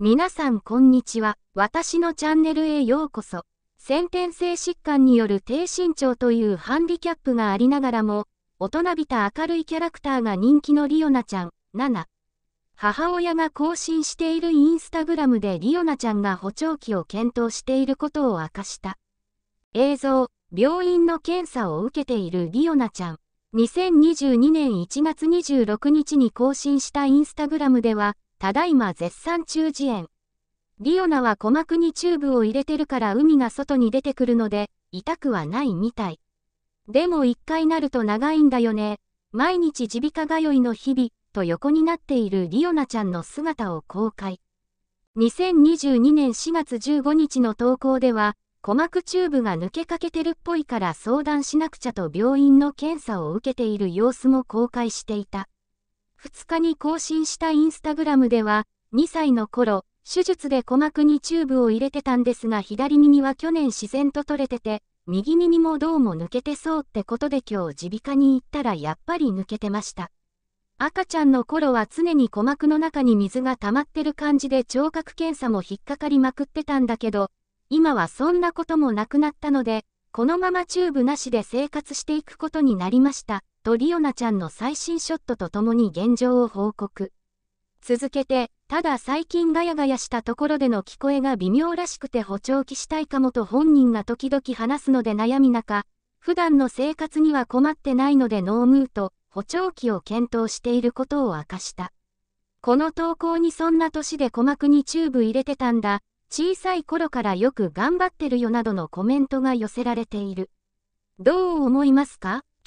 皆さんこんにちは。私のチャンネルへようこそ。先天性疾患による低身長というハンディキャップがありながらも、大人びた明るいキャラクターが人気のリオナちゃん、7。母親が更新しているインスタグラムでリオナちゃんが補聴器を検討していることを明かした。映像、病院の検査を受けているリオナちゃん。2022年1月26日に更新したインスタグラムでは、ただいま絶賛中耳炎。リオナは鼓膜にチューブを入れてるから海が外に出てくるので、痛くはないみたい。でも一回なると長いんだよね。毎日耳鼻科通いの日々、と横になっているリオナちゃんの姿を公開。2022年4月15日の投稿では、鼓膜チューブが抜けかけてるっぽいから相談しなくちゃと病院の検査を受けている様子も公開していた。2日に更新したインスタグラムでは、2歳の頃、手術で鼓膜にチューブを入れてたんですが左耳は去年自然と取れてて、右耳もどうも抜けてそうってことで今日耳鼻科に行ったらやっぱり抜けてました。赤ちゃんの頃は常に鼓膜の中に水が溜まってる感じで聴覚検査も引っかかりまくってたんだけど、今はそんなこともなくなったので、このままチューブなしで生活していくことになりました。とりなちゃんの最新ショットとともに現状を報告。続けて、ただ最近ガヤガヤしたところでの聞こえが微妙らしくて補聴器したいかもと本人が時々話すので悩み中、普段の生活には困ってないのでノームーと補聴器を検討していることを明かした。この投稿にそんな年で鼓膜にチューブ入れてたんだ、小さい頃からよく頑張ってるよなどのコメントが寄せられている。どう思いますか